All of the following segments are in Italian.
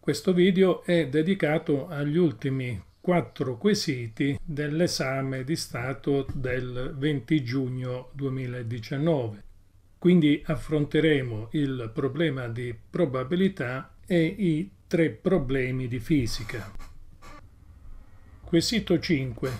Questo video è dedicato agli ultimi quattro quesiti dell'esame di Stato del 20 giugno 2019. Quindi affronteremo il problema di probabilità e i tre problemi di fisica. Quesito 5.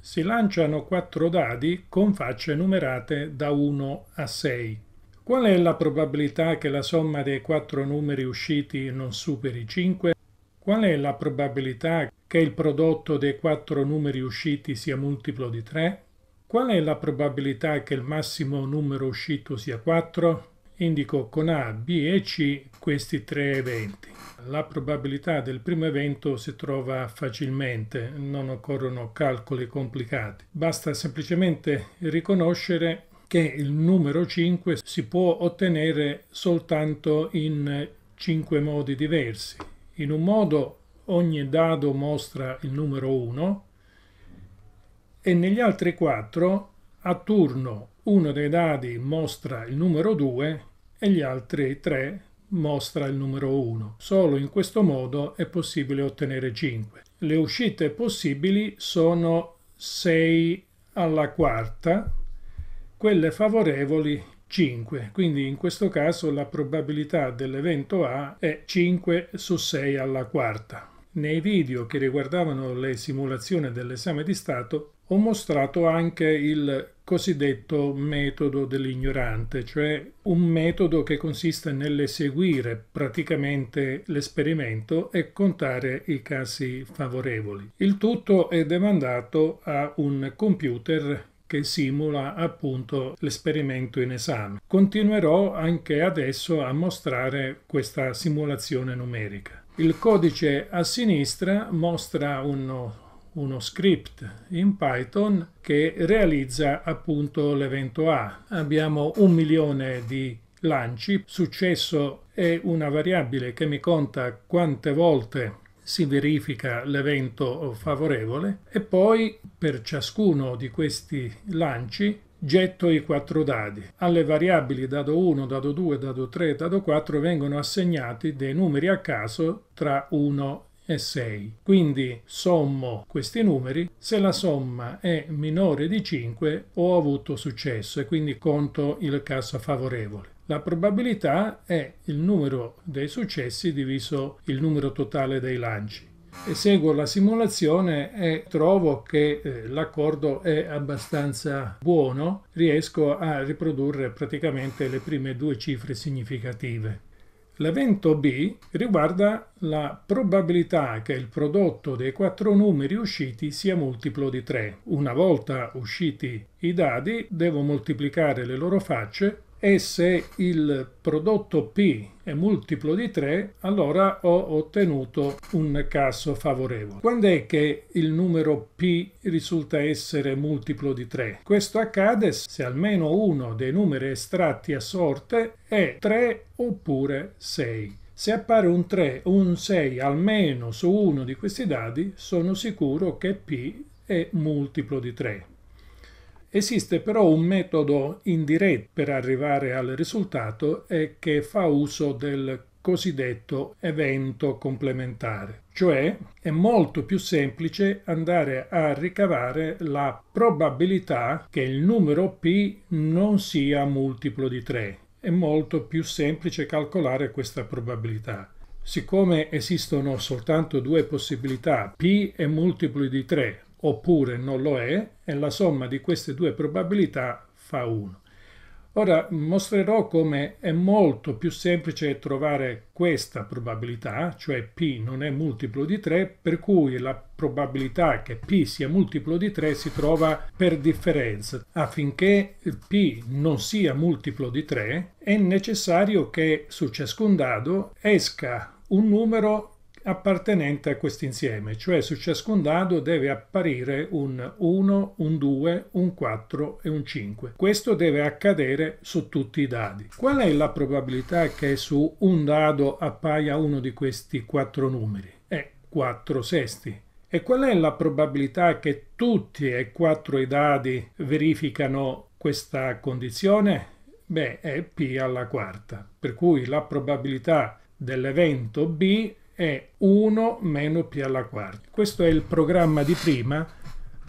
Si lanciano quattro dadi con facce numerate da 1 a 6. Qual è la probabilità che la somma dei quattro numeri usciti non superi 5? Qual è la probabilità che il prodotto dei quattro numeri usciti sia multiplo di 3? Qual è la probabilità che il massimo numero uscito sia 4? Indico con A, B e C questi tre eventi. La probabilità del primo evento si trova facilmente, non occorrono calcoli complicati. Basta semplicemente riconoscere che il numero 5 si può ottenere soltanto in 5 modi diversi. In un modo ogni dado mostra il numero 1 e negli altri 4 a turno uno dei dadi mostra il numero 2 e gli altri 3 mostra il numero 1. Solo in questo modo è possibile ottenere 5. Le uscite possibili sono 6 alla quarta, quelle favorevoli 5, quindi in questo caso la probabilità dell'evento A è 5 su 6 alla quarta. Nei video che riguardavano le simulazioni dell'esame di Stato ho mostrato anche il cosiddetto metodo dell'ignorante, cioè un metodo che consiste nell'eseguire praticamente l'esperimento e contare i casi favorevoli. Il tutto è demandato a un computer che simula appunto l'esperimento in esame. Continuerò anche adesso a mostrare questa simulazione numerica. Il codice a sinistra mostra uno uno script in Python che realizza appunto l'evento A. Abbiamo un milione di lanci, successo è una variabile che mi conta quante volte si verifica l'evento favorevole e poi per ciascuno di questi lanci getto i quattro dadi. Alle variabili dado 1, dado 2, dado 3, dado 4 vengono assegnati dei numeri a caso tra 1 e e 6. Quindi sommo questi numeri, se la somma è minore di 5 ho avuto successo e quindi conto il caso favorevole. La probabilità è il numero dei successi diviso il numero totale dei lanci. Eseguo la simulazione e trovo che eh, l'accordo è abbastanza buono, riesco a riprodurre praticamente le prime due cifre significative. L'evento B riguarda la probabilità che il prodotto dei quattro numeri usciti sia multiplo di 3. Una volta usciti i dadi, devo moltiplicare le loro facce e se il prodotto P è multiplo di 3, allora ho ottenuto un caso favorevole. Quando è che il numero P risulta essere multiplo di 3? Questo accade se almeno uno dei numeri estratti a sorte è 3 oppure 6. Se appare un 3 o un 6 almeno su uno di questi dadi, sono sicuro che P è multiplo di 3. Esiste però un metodo indiretto per arrivare al risultato e che fa uso del cosiddetto evento complementare, cioè è molto più semplice andare a ricavare la probabilità che il numero p non sia multiplo di 3. È molto più semplice calcolare questa probabilità. Siccome esistono soltanto due possibilità, p è multiplo di 3, oppure non lo è e la somma di queste due probabilità fa 1. Ora mostrerò come è molto più semplice trovare questa probabilità, cioè P non è multiplo di 3, per cui la probabilità che P sia multiplo di 3 si trova per differenza. Affinché P non sia multiplo di 3 è necessario che su ciascun dado esca un numero appartenente a questo insieme, cioè su ciascun dado deve apparire un 1, un 2, un 4 e un 5. Questo deve accadere su tutti i dadi. Qual è la probabilità che su un dado appaia uno di questi quattro numeri? È 4 sesti. E qual è la probabilità che tutti e quattro i dadi verificano questa condizione? Beh, è p alla quarta, per cui la probabilità dell'evento b è 1 meno pi alla quarta. Questo è il programma di prima.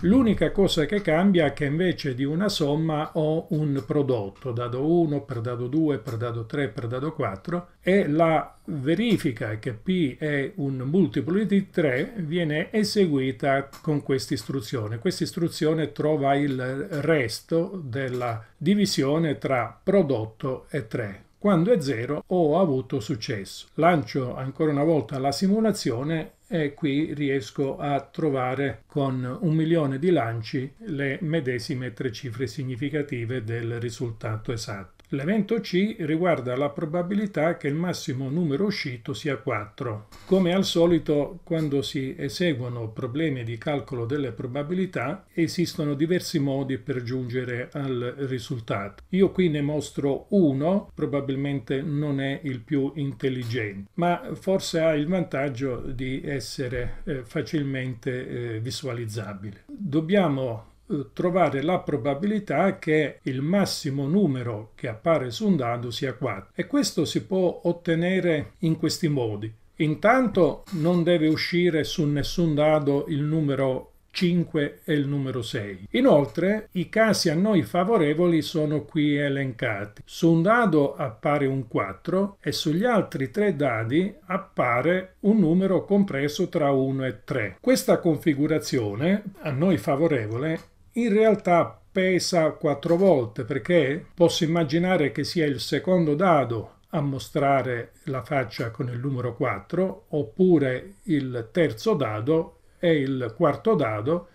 L'unica cosa che cambia è che invece di una somma ho un prodotto, dado 1 per dado 2 per dado 3 per dado 4, e la verifica che p è un multiplo di 3 viene eseguita con questa istruzione. Questa istruzione trova il resto della divisione tra prodotto e 3. Quando è zero ho avuto successo. Lancio ancora una volta la simulazione e qui riesco a trovare con un milione di lanci le medesime tre cifre significative del risultato esatto. L'evento C riguarda la probabilità che il massimo numero uscito sia 4. Come al solito, quando si eseguono problemi di calcolo delle probabilità, esistono diversi modi per giungere al risultato. Io qui ne mostro uno, probabilmente non è il più intelligente, ma forse ha il vantaggio di essere eh, facilmente eh, visualizzabile. Dobbiamo eh, trovare la probabilità che il massimo numero che appare su un dado sia 4 e questo si può ottenere in questi modi. Intanto non deve uscire su nessun dado il numero 5 e il numero 6. Inoltre i casi a noi favorevoli sono qui elencati. Su un dado appare un 4 e sugli altri tre dadi appare un numero compreso tra 1 e 3. Questa configurazione a noi favorevole in realtà pesa quattro volte perché posso immaginare che sia il secondo dado a mostrare la faccia con il numero 4 oppure il terzo dado e il quarto dado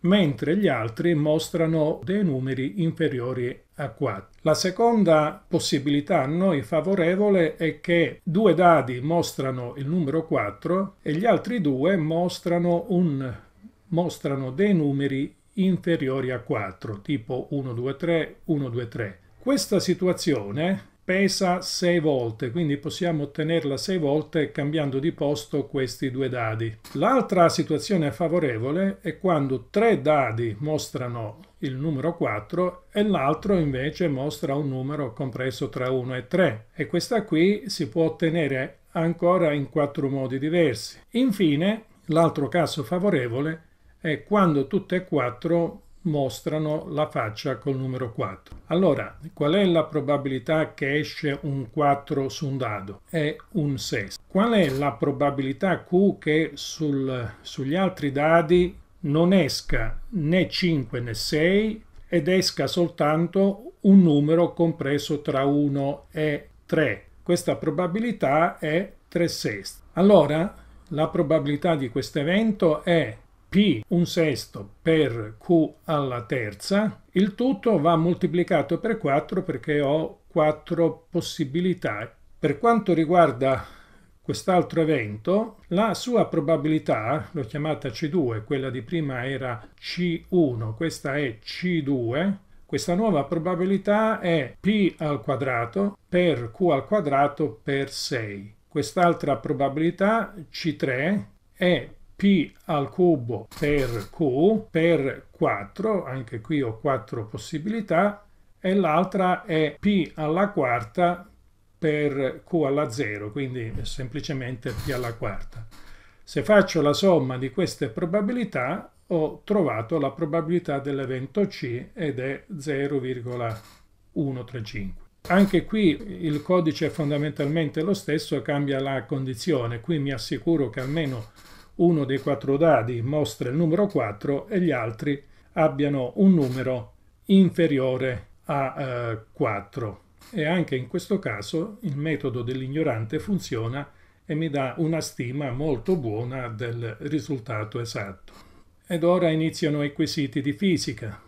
mentre gli altri mostrano dei numeri inferiori a 4. La seconda possibilità a noi favorevole è che due dadi mostrano il numero 4 e gli altri due mostrano, un, mostrano dei numeri inferiori a 4, tipo 1, 2, 3, 1, 2, 3. Questa situazione pesa 6 volte, quindi possiamo ottenerla 6 volte cambiando di posto questi due dadi. L'altra situazione favorevole è quando tre dadi mostrano il numero 4 e l'altro invece mostra un numero compreso tra 1 e 3 e questa qui si può ottenere ancora in quattro modi diversi. Infine, l'altro caso favorevole è quando tutte e quattro mostrano la faccia col numero 4. Allora, qual è la probabilità che esce un 4 su un dado? È un 6. Qual è la probabilità Q che sul, sugli altri dadi non esca né 5 né 6 ed esca soltanto un numero compreso tra 1 e 3? Questa probabilità è 3 sesti. Allora, la probabilità di questo evento è P un sesto per Q alla terza, il tutto va moltiplicato per 4 perché ho 4 possibilità. Per quanto riguarda quest'altro evento, la sua probabilità, l'ho chiamata C2, quella di prima era C1, questa è C2, questa nuova probabilità è P al quadrato per Q al quadrato per 6. Quest'altra probabilità C3 è P al cubo per Q per 4, anche qui ho 4 possibilità, e l'altra è P alla quarta per Q alla 0, quindi semplicemente P alla quarta. Se faccio la somma di queste probabilità ho trovato la probabilità dell'evento C ed è 0,135. Anche qui il codice è fondamentalmente lo stesso, cambia la condizione. Qui mi assicuro che almeno uno dei quattro dadi mostra il numero 4 e gli altri abbiano un numero inferiore a eh, 4. E anche in questo caso il metodo dell'ignorante funziona e mi dà una stima molto buona del risultato esatto. Ed ora iniziano i quesiti di fisica.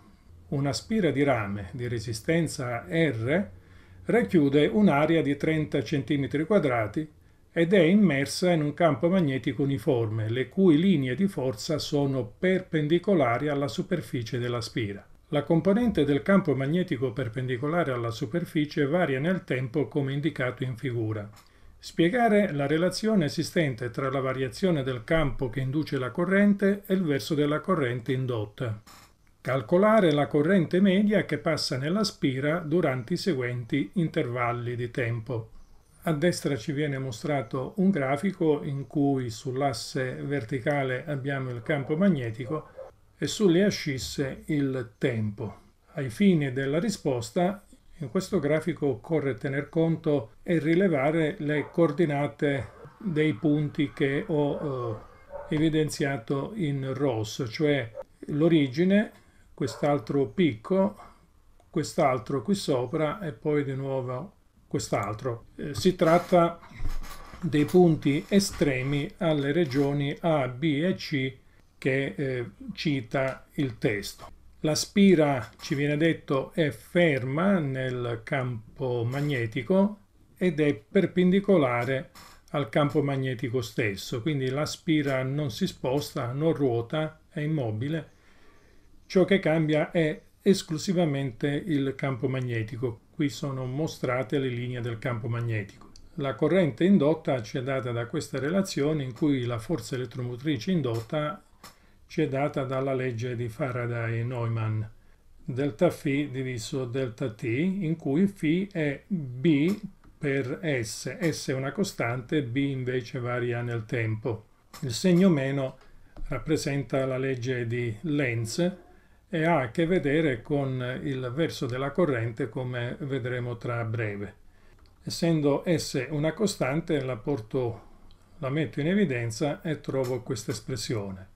Una spira di rame di resistenza R racchiude un'area di 30 cm quadrati ed è immersa in un campo magnetico uniforme, le cui linee di forza sono perpendicolari alla superficie della spira. La componente del campo magnetico perpendicolare alla superficie varia nel tempo come indicato in figura. Spiegare la relazione esistente tra la variazione del campo che induce la corrente e il verso della corrente indotta. Calcolare la corrente media che passa nella spira durante i seguenti intervalli di tempo. A destra ci viene mostrato un grafico in cui sull'asse verticale abbiamo il campo magnetico e sulle ascisse il tempo. Ai fini della risposta in questo grafico occorre tener conto e rilevare le coordinate dei punti che ho eh, evidenziato in rosso, cioè l'origine, quest'altro picco, quest'altro qui sopra e poi di nuovo quest'altro. Eh, si tratta dei punti estremi alle regioni A, B e C che eh, cita il testo. La spira, ci viene detto, è ferma nel campo magnetico ed è perpendicolare al campo magnetico stesso, quindi la spira non si sposta, non ruota, è immobile. Ciò che cambia è esclusivamente il campo magnetico. Qui sono mostrate le linee del campo magnetico. La corrente indotta ci è data da questa relazione in cui la forza elettromotrice indotta ci è data dalla legge di Faraday e Neumann delta φ diviso delta t in cui φ è b per s, s è una costante, b invece varia nel tempo. Il segno meno rappresenta la legge di Lenz e ha a che vedere con il verso della corrente come vedremo tra breve. Essendo S una costante la, porto, la metto in evidenza e trovo questa espressione.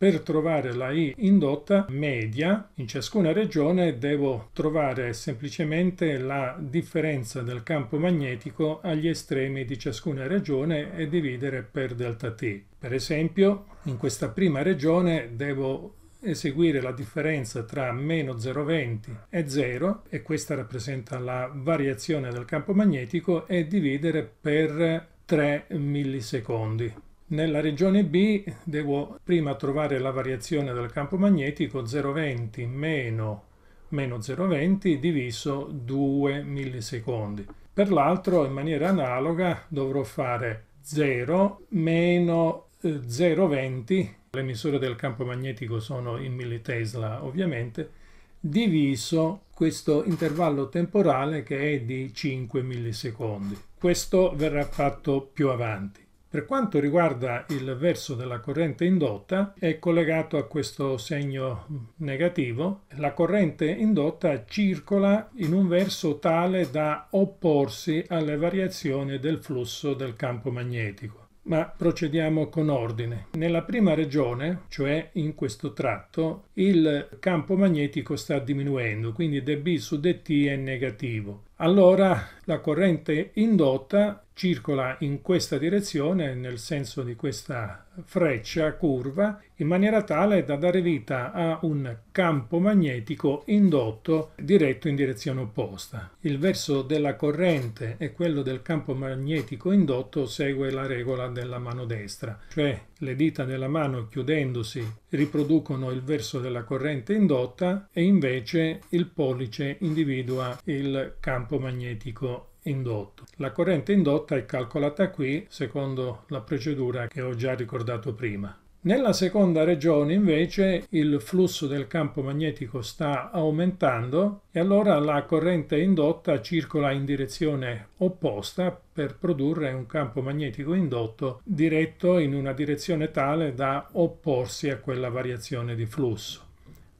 Per trovare la I indotta media in ciascuna regione devo trovare semplicemente la differenza del campo magnetico agli estremi di ciascuna regione e dividere per delta T. Per esempio in questa prima regione devo eseguire la differenza tra meno 0,20 e 0 e questa rappresenta la variazione del campo magnetico e dividere per 3 millisecondi. Nella regione B devo prima trovare la variazione del campo magnetico 0,20 meno meno 0,20 diviso 2 millisecondi. Per l'altro in maniera analoga dovrò fare 0 meno 0,20 eh, le misure del campo magnetico sono in millitesla ovviamente, diviso questo intervallo temporale che è di 5 millisecondi. Questo verrà fatto più avanti. Per quanto riguarda il verso della corrente indotta, è collegato a questo segno negativo. La corrente indotta circola in un verso tale da opporsi alle variazioni del flusso del campo magnetico ma procediamo con ordine. Nella prima regione, cioè in questo tratto, il campo magnetico sta diminuendo, quindi dB su dt è negativo allora la corrente indotta circola in questa direzione, nel senso di questa freccia curva, in maniera tale da dare vita a un campo magnetico indotto diretto in direzione opposta. Il verso della corrente e quello del campo magnetico indotto segue la regola della mano destra, cioè le dita della mano chiudendosi riproducono il verso della corrente indotta e invece il pollice individua il campo campo magnetico indotto. La corrente indotta è calcolata qui secondo la procedura che ho già ricordato prima. Nella seconda regione invece il flusso del campo magnetico sta aumentando e allora la corrente indotta circola in direzione opposta per produrre un campo magnetico indotto diretto in una direzione tale da opporsi a quella variazione di flusso.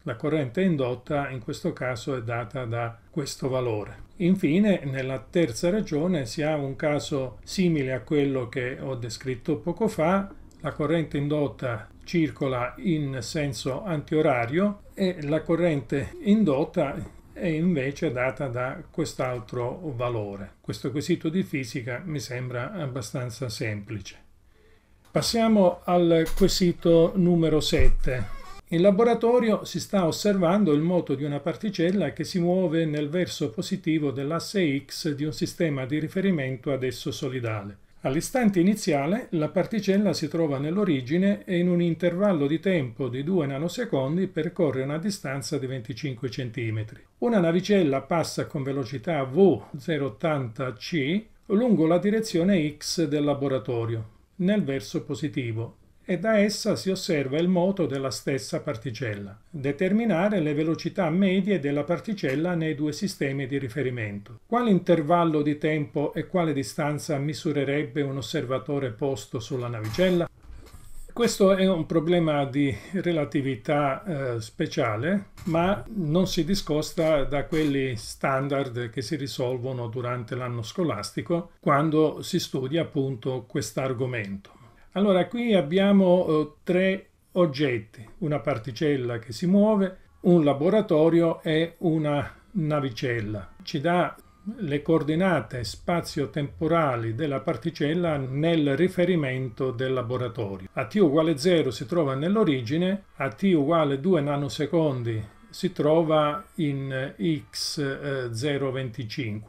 La corrente indotta in questo caso è data da questo valore. Infine, nella terza ragione si ha un caso simile a quello che ho descritto poco fa. La corrente indotta circola in senso antiorario e la corrente indotta è invece data da quest'altro valore. Questo quesito di fisica mi sembra abbastanza semplice. Passiamo al quesito numero 7. In laboratorio si sta osservando il moto di una particella che si muove nel verso positivo dell'asse X di un sistema di riferimento ad esso solidale. All'istante iniziale la particella si trova nell'origine e in un intervallo di tempo di 2 nanosecondi percorre una distanza di 25 cm. Una navicella passa con velocità V080C lungo la direzione X del laboratorio, nel verso positivo, e da essa si osserva il moto della stessa particella. Determinare le velocità medie della particella nei due sistemi di riferimento. Quale intervallo di tempo e quale distanza misurerebbe un osservatore posto sulla navicella? Questo è un problema di relatività eh, speciale, ma non si discosta da quelli standard che si risolvono durante l'anno scolastico quando si studia appunto questo argomento. Allora qui abbiamo eh, tre oggetti, una particella che si muove, un laboratorio e una navicella. Ci dà le coordinate spazio-temporali della particella nel riferimento del laboratorio. A t uguale 0 si trova nell'origine, a t uguale 2 nanosecondi si trova in eh, x025,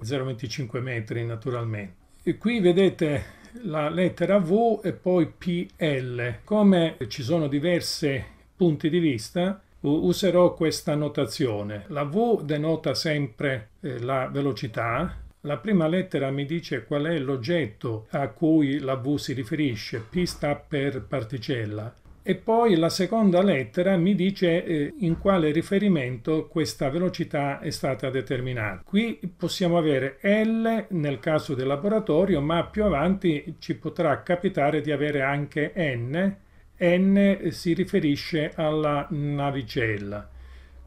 0,25 eh, metri naturalmente. E qui vedete la lettera V e poi PL. Come ci sono diversi punti di vista, userò questa notazione. La V denota sempre eh, la velocità, la prima lettera mi dice qual è l'oggetto a cui la V si riferisce, P sta per particella, e poi la seconda lettera mi dice eh, in quale riferimento questa velocità è stata determinata. Qui possiamo avere L nel caso del laboratorio, ma più avanti ci potrà capitare di avere anche N. N si riferisce alla navicella.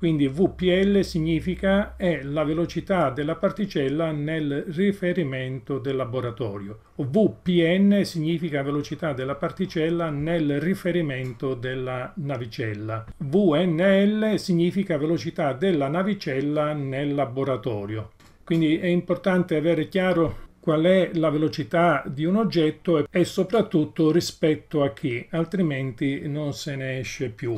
Quindi VPL significa è la velocità della particella nel riferimento del laboratorio. VPN significa velocità della particella nel riferimento della navicella. VNL significa velocità della navicella nel laboratorio. Quindi è importante avere chiaro qual è la velocità di un oggetto e soprattutto rispetto a chi, altrimenti non se ne esce più.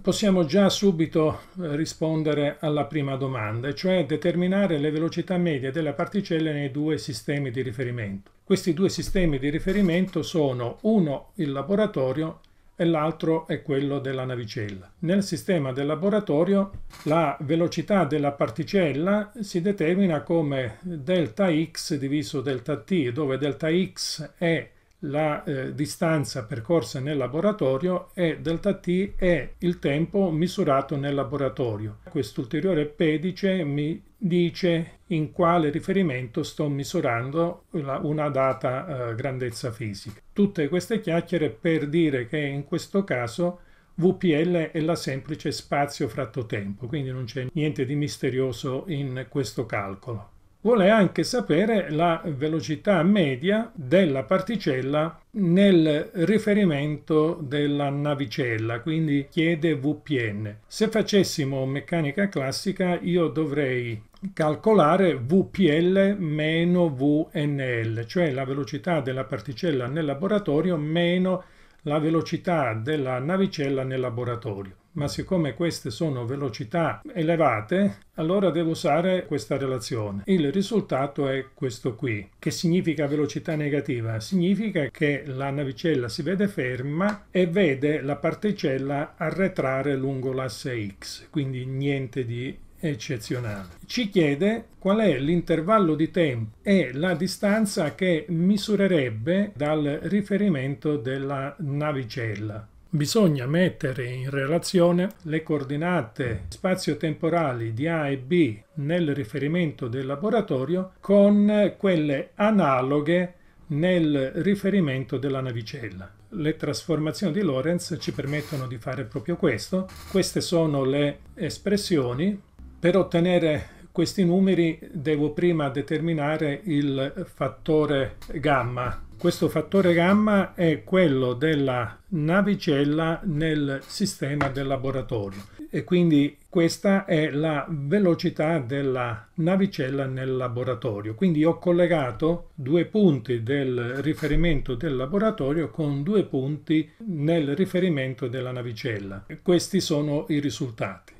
Possiamo già subito eh, rispondere alla prima domanda, cioè determinare le velocità medie delle particelle nei due sistemi di riferimento. Questi due sistemi di riferimento sono uno il laboratorio e l'altro è quello della navicella. Nel sistema del laboratorio la velocità della particella si determina come delta x diviso delta t, dove delta x è la eh, distanza percorsa nel laboratorio e delta t è il tempo misurato nel laboratorio. Quest'ulteriore pedice mi dice in quale riferimento sto misurando una data eh, grandezza fisica. Tutte queste chiacchiere per dire che in questo caso VPL è la semplice spazio fratto tempo, quindi non c'è niente di misterioso in questo calcolo vuole anche sapere la velocità media della particella nel riferimento della navicella, quindi chiede VPN. Se facessimo meccanica classica io dovrei calcolare VPL meno VNL, cioè la velocità della particella nel laboratorio meno la velocità della navicella nel laboratorio ma siccome queste sono velocità elevate, allora devo usare questa relazione. Il risultato è questo qui. Che significa velocità negativa? Significa che la navicella si vede ferma e vede la particella arretrare lungo l'asse x, quindi niente di eccezionale. Ci chiede qual è l'intervallo di tempo e la distanza che misurerebbe dal riferimento della navicella bisogna mettere in relazione le coordinate spazio-temporali di A e B nel riferimento del laboratorio con quelle analoghe nel riferimento della navicella. Le trasformazioni di Lorentz ci permettono di fare proprio questo. Queste sono le espressioni. Per ottenere questi numeri devo prima determinare il fattore gamma questo fattore gamma è quello della navicella nel sistema del laboratorio e quindi questa è la velocità della navicella nel laboratorio. Quindi ho collegato due punti del riferimento del laboratorio con due punti nel riferimento della navicella. questi sono i risultati.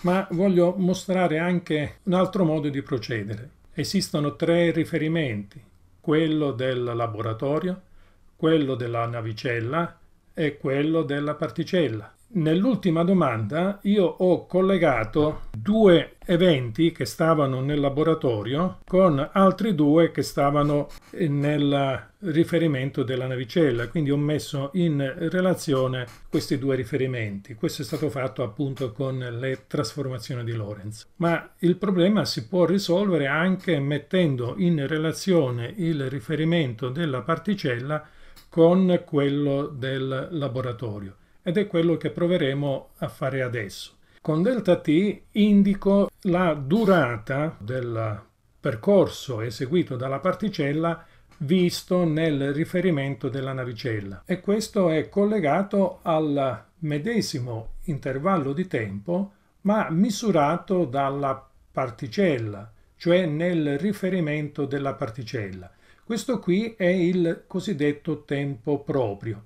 Ma voglio mostrare anche un altro modo di procedere. Esistono tre riferimenti, quello del laboratorio, quello della navicella e quello della particella. Nell'ultima domanda io ho collegato due eventi che stavano nel laboratorio con altri due che stavano eh, nel riferimento della navicella, quindi ho messo in relazione questi due riferimenti. Questo è stato fatto appunto con le trasformazioni di Lorentz. Ma il problema si può risolvere anche mettendo in relazione il riferimento della particella con quello del laboratorio ed è quello che proveremo a fare adesso. Con delta t indico la durata del percorso eseguito dalla particella visto nel riferimento della navicella e questo è collegato al medesimo intervallo di tempo ma misurato dalla particella, cioè nel riferimento della particella. Questo qui è il cosiddetto tempo proprio.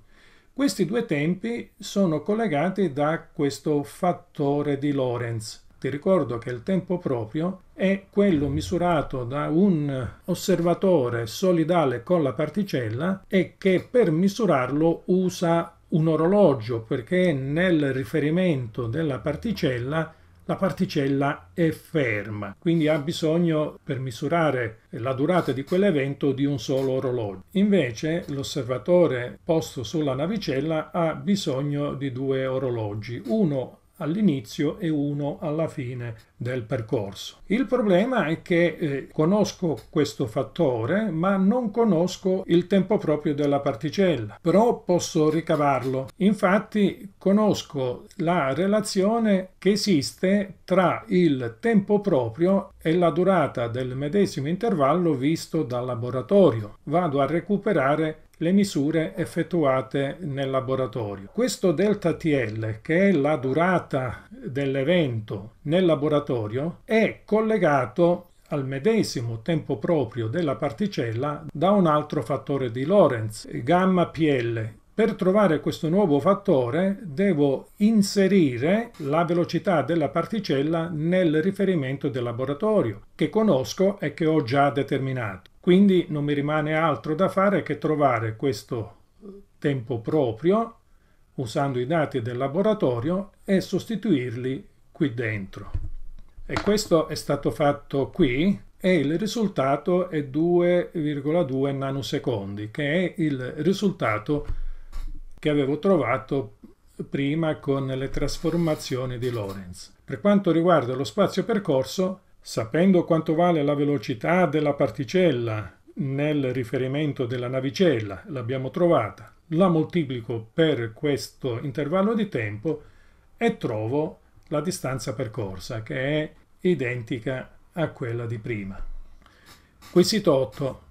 Questi due tempi sono collegati da questo fattore di Lorentz. Ti ricordo che il tempo proprio è quello misurato da un osservatore solidale con la particella e che per misurarlo usa un orologio perché nel riferimento della particella la particella è ferma, quindi ha bisogno per misurare la durata di quell'evento di un solo orologio. Invece l'osservatore posto sulla navicella ha bisogno di due orologi, uno all'inizio e uno alla fine del percorso. Il problema è che eh, conosco questo fattore ma non conosco il tempo proprio della particella, però posso ricavarlo. Infatti conosco la relazione che esiste tra il tempo proprio e la durata del medesimo intervallo visto dal laboratorio. Vado a recuperare le misure effettuate nel laboratorio. Questo delta TL, che è la durata dell'evento nel laboratorio, è collegato al medesimo tempo proprio della particella da un altro fattore di Lorentz, gamma PL, per trovare questo nuovo fattore devo inserire la velocità della particella nel riferimento del laboratorio che conosco e che ho già determinato. Quindi non mi rimane altro da fare che trovare questo eh, tempo proprio usando i dati del laboratorio e sostituirli qui dentro. E questo è stato fatto qui e il risultato è 2,2 nanosecondi che è il risultato che avevo trovato prima con le trasformazioni di Lorentz. Per quanto riguarda lo spazio percorso, sapendo quanto vale la velocità della particella nel riferimento della navicella, l'abbiamo trovata, la moltiplico per questo intervallo di tempo e trovo la distanza percorsa che è identica a quella di prima. Quesito 8.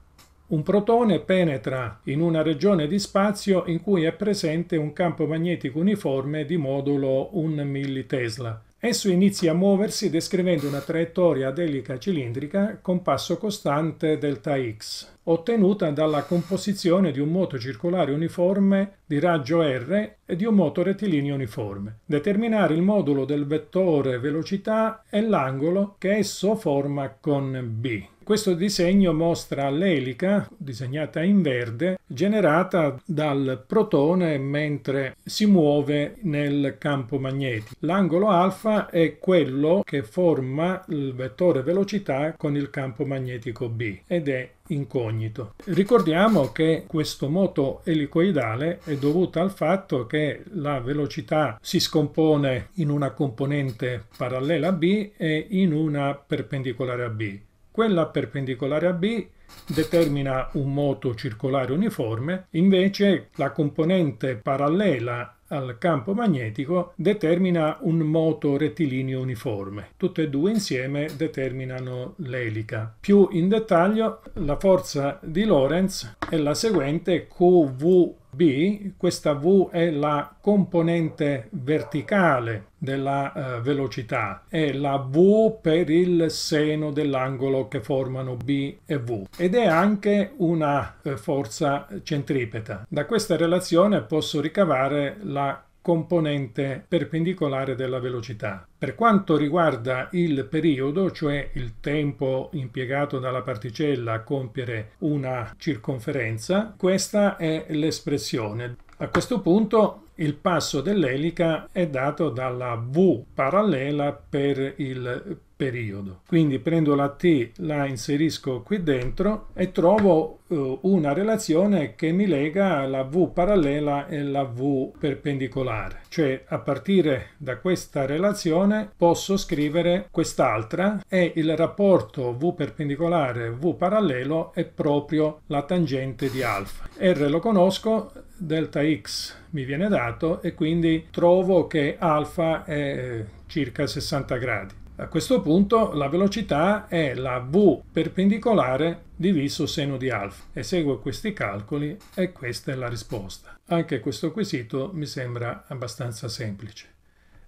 Un protone penetra in una regione di spazio in cui è presente un campo magnetico uniforme di modulo 1 millitesla. Esso inizia a muoversi descrivendo una traiettoria ad elica cilindrica con passo costante delta x, ottenuta dalla composizione di un moto circolare uniforme di raggio r e di un moto rettilineo uniforme. Determinare il modulo del vettore velocità e l'angolo che esso forma con b. Questo disegno mostra l'elica disegnata in verde generata dal protone mentre si muove nel campo magnetico. L'angolo alfa è quello che forma il vettore velocità con il campo magnetico B ed è incognito. Ricordiamo che questo moto elicoidale è dovuto al fatto che la velocità si scompone in una componente parallela a B e in una perpendicolare a B. Quella perpendicolare a B determina un moto circolare uniforme, invece la componente parallela al campo magnetico determina un moto rettilineo uniforme. Tutte e due insieme determinano l'elica. Più in dettaglio, la forza di Lorentz è la seguente QV B, questa V è la componente verticale della eh, velocità, è la V per il seno dell'angolo che formano B e V ed è anche una eh, forza centripeta. Da questa relazione posso ricavare la componente perpendicolare della velocità. Per quanto riguarda il periodo, cioè il tempo impiegato dalla particella a compiere una circonferenza, questa è l'espressione. A questo punto il passo dell'elica è dato dalla V parallela per il periodo periodo. Quindi prendo la t, la inserisco qui dentro e trovo eh, una relazione che mi lega la v parallela e la v perpendicolare. Cioè a partire da questa relazione posso scrivere quest'altra e il rapporto v perpendicolare v parallelo è proprio la tangente di alfa. R lo conosco, delta x mi viene dato e quindi trovo che alfa è eh, circa 60 gradi. A questo punto la velocità è la v perpendicolare diviso seno di alfa. Eseguo questi calcoli e questa è la risposta. Anche questo quesito mi sembra abbastanza semplice.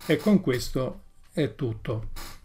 E con questo è tutto.